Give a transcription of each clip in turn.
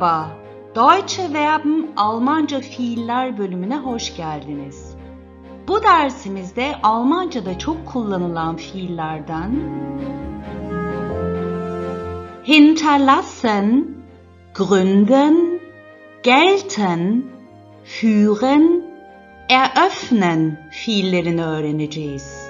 Merhaba, Deutsche Verben Almanca fiiller bölümüne hoş geldiniz. Bu dersimizde Almanca'da çok kullanılan fiillerden hinterlassen, gründen, gelten, führen, eröffnen fiillerini öğreneceğiz.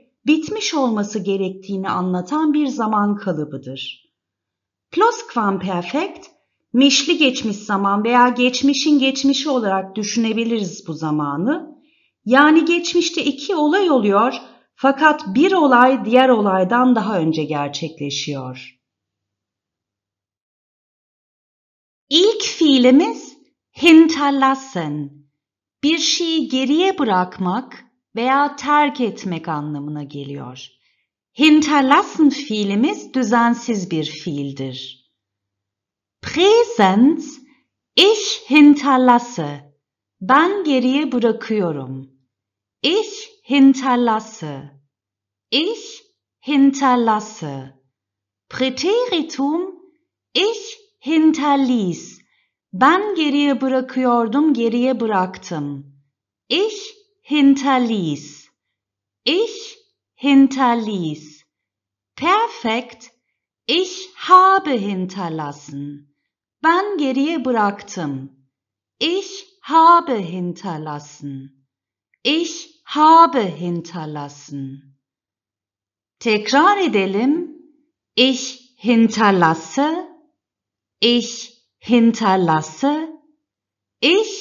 bitmiş olması gerektiğini anlatan bir zaman kalıbıdır. Plusquamperfect, mişli geçmiş zaman veya geçmişin geçmişi olarak düşünebiliriz bu zamanı. Yani geçmişte iki olay oluyor fakat bir olay diğer olaydan daha önce gerçekleşiyor. İlk fiilimiz hinterlassen. Bir şeyi geriye bırakmak, veya terk etmek anlamına geliyor. Hinterlassen fiilimiz düzensiz bir fiildir. Präsens ich hinterlasse. Ben geriye bırakıyorum. Ich hinterlasse. Ich hinterlasse. Präteritum ich hinterließ. Ben geriye bırakıyordum, geriye bıraktım. Ich hinterließ. Ich hinterließ. Perfekt. Ich habe hinterlassen. Ben geriye bıraktım. Ich habe hinterlassen. Ich habe hinterlassen. Tekrar edelim. Ich hinterlasse. Ich hinterlasse. Ich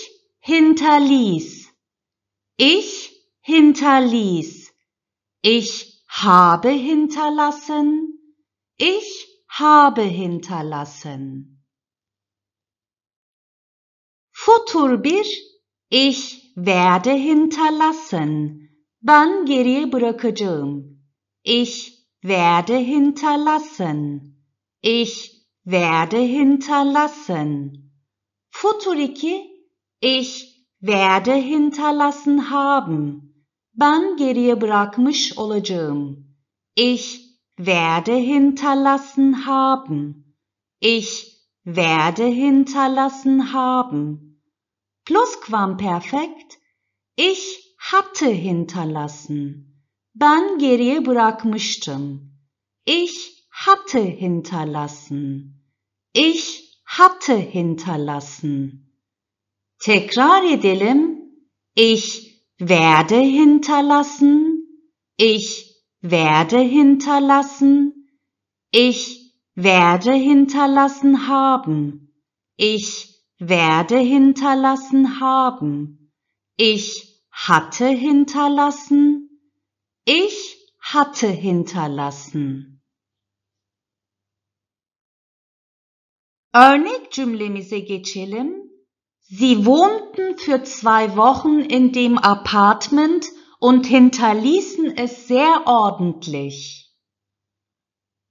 hinterließ. Ich hinterließ. Ich habe hinterlassen. Ich habe hinterlassen. Futur bir. Ich werde hinterlassen. Ben geriye bırakacağım. Ich werde hinterlassen. Ich werde hinterlassen. Futur 2. Ich werde hinterlassen haben. Ben geriye bırakmış olacağım. Ich werde hinterlassen haben. Ich werde hinterlassen haben. Plusquamperfekt. Ich hatte hinterlassen. Ben geriye bırakmıştım. Ich hatte hinterlassen. Ich hatte hinterlassen. Tekrar edelim. Ich werde hinterlassen. Ich werde hinterlassen. Ich werde hinterlassen haben. Ich werde hinterlassen haben. Ich hatte hinterlassen. Ich hatte hinterlassen. Örnek cümlemize geçelim. Sie wohnten für zwei Wochen in dem Apartment und hinterließen es sehr ordentlich.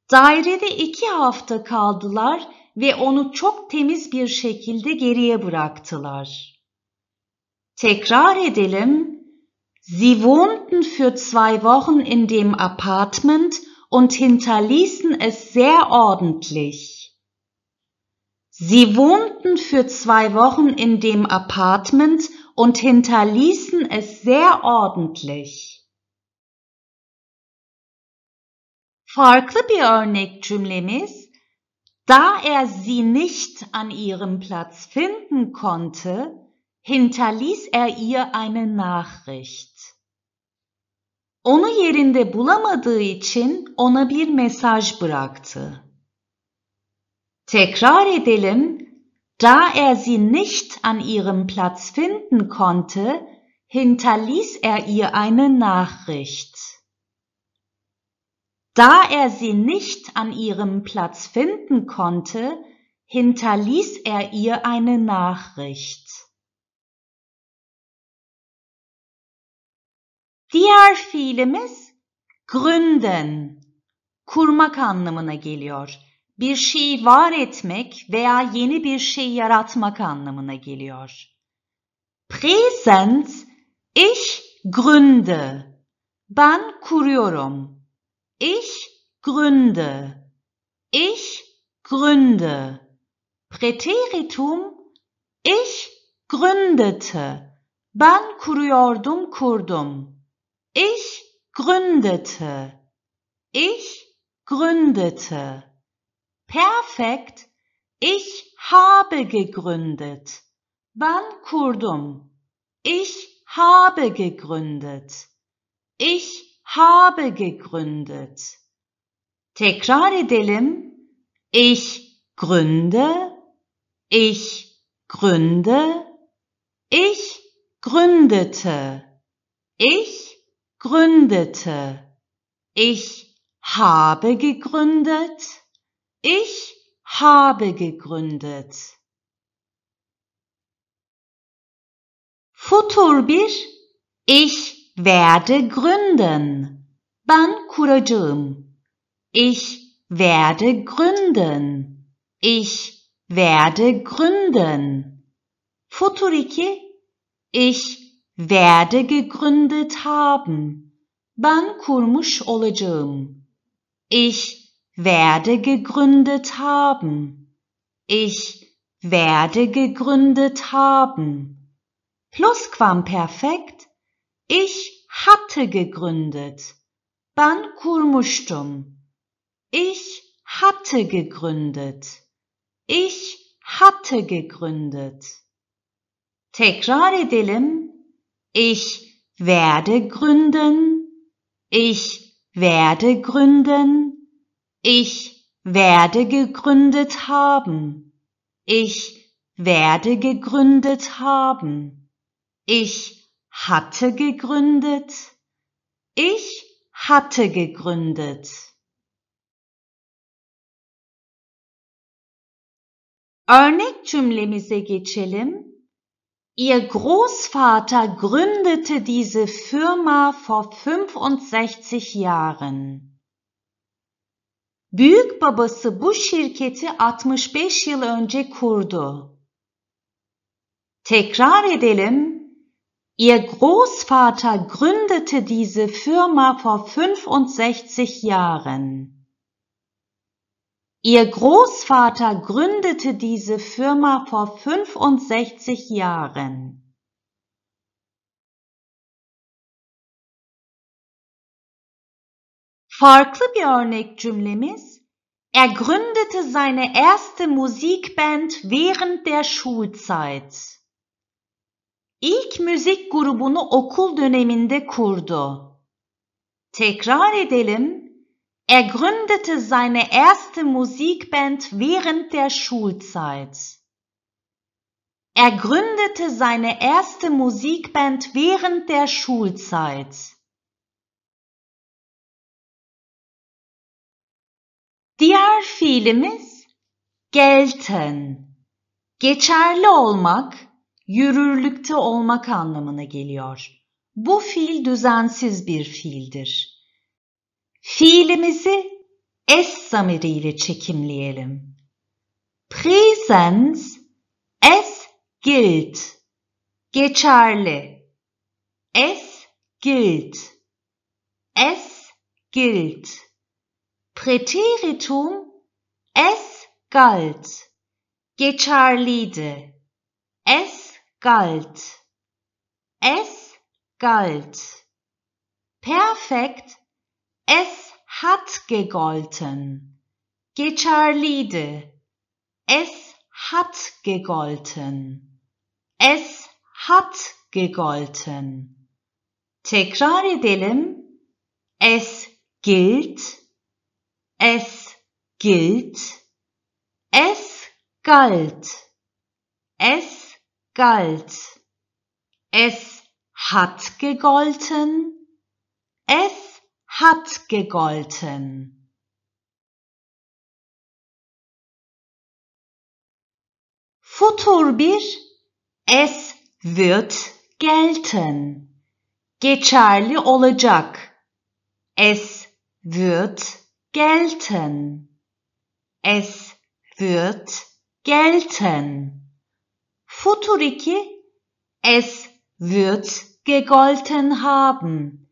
Dairede iki hafta kaldılar ve onu çok temiz bir şekilde geriye bıraktılar. Tekrar edelim. Sie wohnten für zwei Wochen in dem Apartment und hinterließen es sehr ordentlich. Sie wohnten für zwei Wochen in dem Apartment und hinterließen es sehr ordentlich. da er sie nicht an ihrem Platz finden konnte, hinterließ er ihr eine Nachricht. Onu yerinde bulamadığı için ona bir mesaj bıraktı. Tekrar edelim. Da er sie nicht an ihrem Platz finden konnte, hinterließ er ihr eine Nachricht. Da er sie nicht an ihrem Platz finden konnte, hinterließ er ihr eine Nachricht. Diğer fiilimiz gründen, kurmak anlamına geliyor. bir şeyi var etmek veya yeni bir şey yaratmak anlamına geliyor. Präsens, ich gründe. Ben kuruyorum. Ich gründe. Ich gründe. Präteritum, ich gründete. Ben kuruyordum, kurdum. Ich gründete. Ich gründete. Perfekt. Ich habe gegründet. Ben kurdum. Ich habe gegründet. Ich habe gegründet. Tekrar edelim. Ich gründe. Ich gründe. Ich gründete. Ich gründete. Ich habe gegründet. Ich habe gegründet. Futur bir. Ich werde gründen. Ben kuracağım. Ich werde gründen. Ich werde gründen. Futur 2 Ich werde gegründet haben. Ben kurmuş olacağım. Ich werde gegründet haben. Ich werde gegründet haben. Plusquamperfekt. Ich hatte gegründet. Ben kurmuştum. Ich hatte gegründet. Ich hatte gegründet. Tekrar edelim. Ich werde gründen. Ich werde gründen. Ich werde gegründet haben. Ich werde gegründet haben. Ich hatte gegründet. Ich hatte gegründet. Örnek cümlemize geçelim. Ihr Großvater gründete diese Firma vor 65 Jahren. Büyük babası bu şirketi 65 yıl önce kurdu. Tekrar edelim. Ihr Großvater gründete diese Firma vor 65 Jahren. Ihr Großvater gründete diese Firma vor 65 Jahren. Farklı bir örnek cümlemiz Er gründete seine erste Musikband während der Schulzeit. İlk müzik grubunu okul döneminde kurdu. Tekrar edelim. Er gründete seine erste Musikband während der Schulzeit. Er gründete seine erste Musikband während der Schulzeit. Diğer fiilimiz gelten. Geçerli olmak, yürürlükte olmak anlamına geliyor. Bu fiil düzensiz bir fiildir. Fiilimizi es zamiriyle çekimleyelim. Präsens es gilt. Geçerli. Es gilt. Es gilt. Präteritum es galt. Geçerliydi. Es galt. Es galt. Perfekt. Es hat gegolten. Geçerliydi. Es hat gegolten. Es hat gegolten. Tekrar edelim. Es gilt. Es gilt, es galt, es galt, es hat gegolten, es hat gegolten. Futur 1 Es wird gelten. Geçerli olacak. Es wird gelten. Es wird gelten. Futuriki es wird gegolten haben.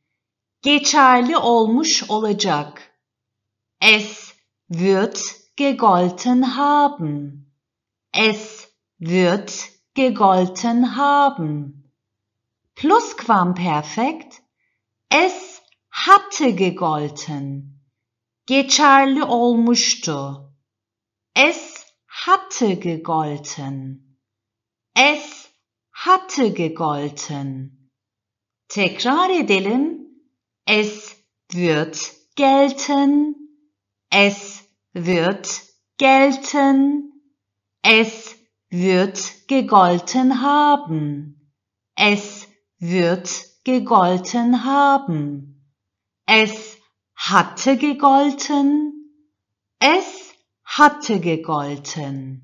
Geçerli olmuş olacak. Es wird gegolten haben. Es wird gegolten haben. Plusquamperfekt. Es hatte gegolten geçerli olmuştu. Es hatte gegolten. Es hatte gegolten. Tekrar edelim. Es wird gelten. Es wird gelten. Es wird gegolten haben. Es wird gegolten haben. Es hatte gegolten, es hatte gegolten.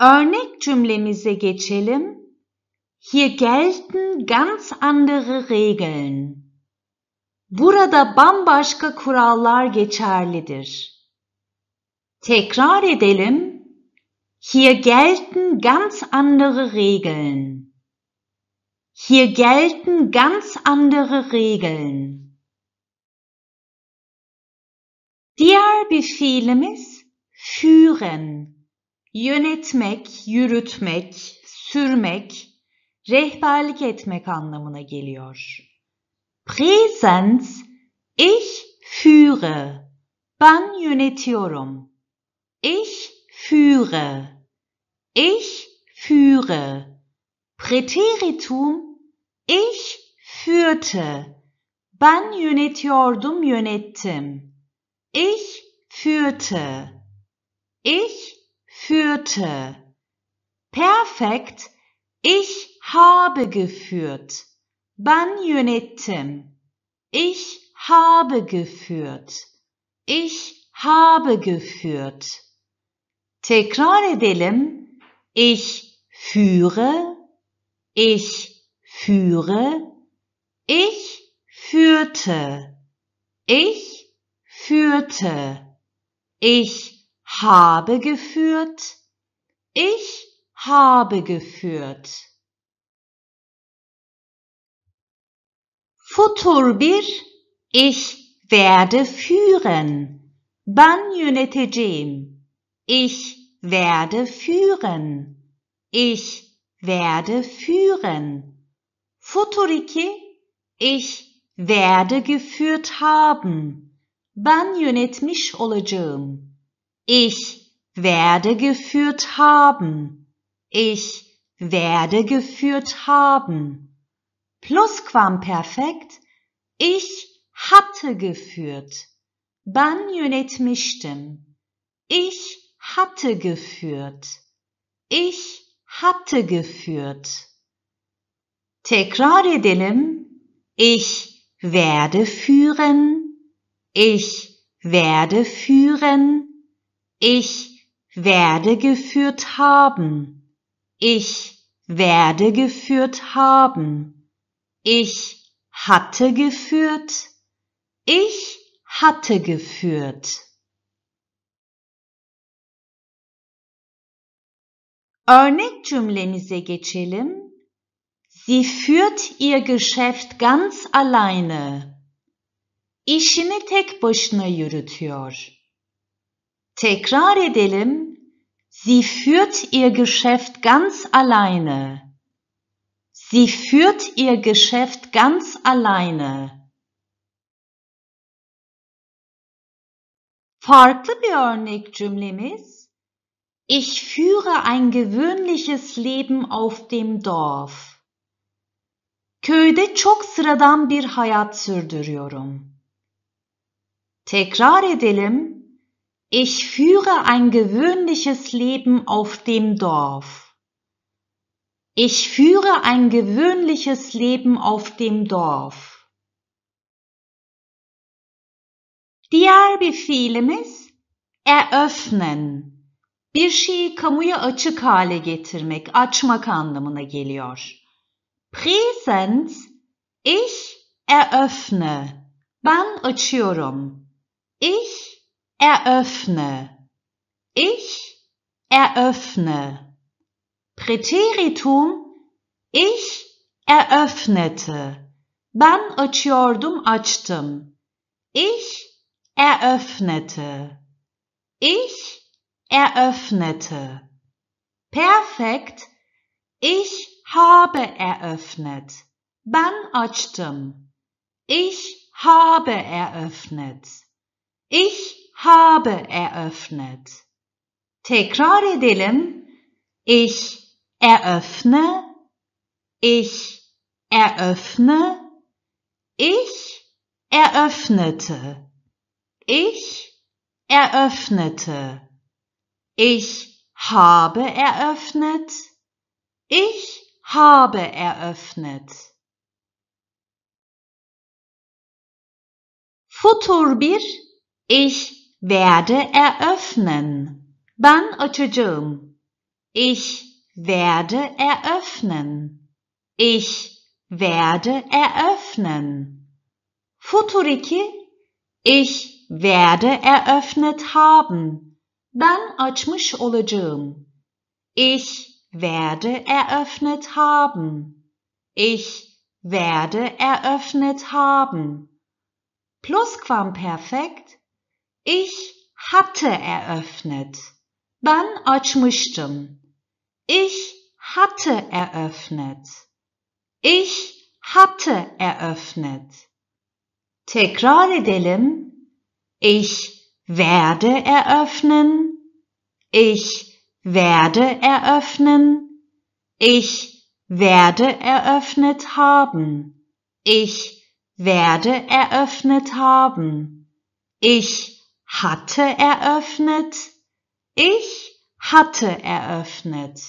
Örnek cümlemize geçelim. Hier gelten ganz andere Regeln. Burada bambaşka kurallar geçerlidir. Tekrar edelim. Hier gelten ganz andere Regeln. Hier gelten ganz andere Regeln. fiilimiz führen, yönetmek, yürütmek, sürmek, rehberlik etmek anlamına geliyor. Präsens ich führe. Ben yönetiyorum. Ich führe. Ich führe. Präteritum Ich führte. Ben yönetiyordum, yönettim. Ich führte. Ich führte. Perfekt. Ich habe geführt. Ben yönettim. Ich habe geführt. Ich habe geführt. Tekrar edelim. Ich führe. Ich führe, ich führte, ich führte, ich habe geführt, ich habe geführt. Futur 1 Ich werde führen. Ben yöneteceğim. Ich werde führen. Ich werde führen. Futuriki, ich werde geführt haben. Ben yönetmiş olacağım. Ich werde geführt haben. Ich werde geführt haben. Plusquamperfekt ich hatte geführt. Ben yönetmiştim. Ich hatte geführt. Ich hatte geführt. Tekrar edelim. Ich werde führen. Ich werde führen. Ich werde geführt haben. Ich werde geführt haben. Ich hatte geführt. Ich hatte geführt. Örnek cümlemize geçelim. Sie führt ihr Geschäft ganz alleine. İşini tek başına yürütüyor. Tekrar edelim. Sie führt ihr Geschäft ganz alleine. Sie führt ihr Geschäft ganz alleine. Farklı bir örnek cümlemiz. Ich führe ein gewöhnliches Leben auf dem Dorf. Köyde çok sıradan bir hayat sürdürüyorum. Tekrar edelim. Ich führe ein gewöhnliches Leben auf dem Dorf. Ich führe ein gewöhnliches Leben auf dem Dorf. Diğer bir fiilimiz eröffnen. Bir şeyi kamuya açık hale getirmek, açmak anlamına geliyor. Präsens. Ich eröffne. Ban uchiyorum. Ich eröffne. Ich eröffne. Präteritum. Ich eröffnete. Ban açıyordum açtım. Ich eröffnete. Ich eröffnete. Perfekt. Ich habe eröffnet. Ban ochtum. Ich habe eröffnet. Ich habe eröffnet. Tekrar edelim. Ich eröffne. Ich eröffne. Ich eröffnete. Ich eröffnete. Ich habe eröffnet. Ich habe eröffnet. Futur bir, Ich werde eröffnen. Ben açacağım. Ich werde eröffnen. Ich werde eröffnen. Futur 2 Ich werde eröffnet haben. Ben açmış olacağım. Ich werde eröffnet haben. Ich werde eröffnet haben. Plusquamperfekt. Ich hatte eröffnet. Ban oczmusztum. Ich hatte eröffnet. Ich hatte eröffnet. Tekrar Ich werde eröffnen. Ich werde eröffnen, ich werde eröffnet haben, ich werde eröffnet haben, ich hatte eröffnet, ich hatte eröffnet.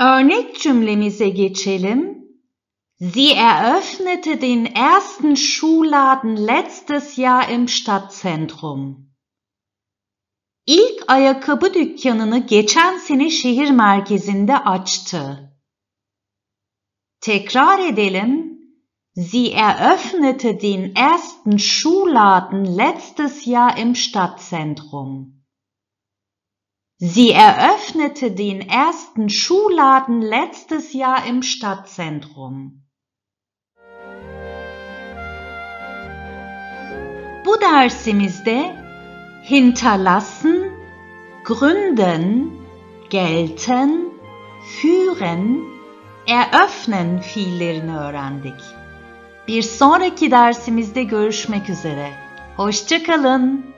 Örnek cümlemize geçelim. Sie eröffnete den ersten Schuhladen letztes Jahr im Stadtzentrum. İlk ayakkabı dükkanını geçen sene şehir merkezinde açtı. Tekrar edelim. Sie eröffnete den ersten Schuhladen letztes Jahr im Stadtzentrum. Sie eröffnete den ersten Schuhladen letztes Jahr im Stadtzentrum. Bu dersimizde hinterlassen, gründen, gelten, führen, eröffnen fiillerini öğrendik. Bir sonraki dersimizde görüşmek üzere. Hoşçakalın.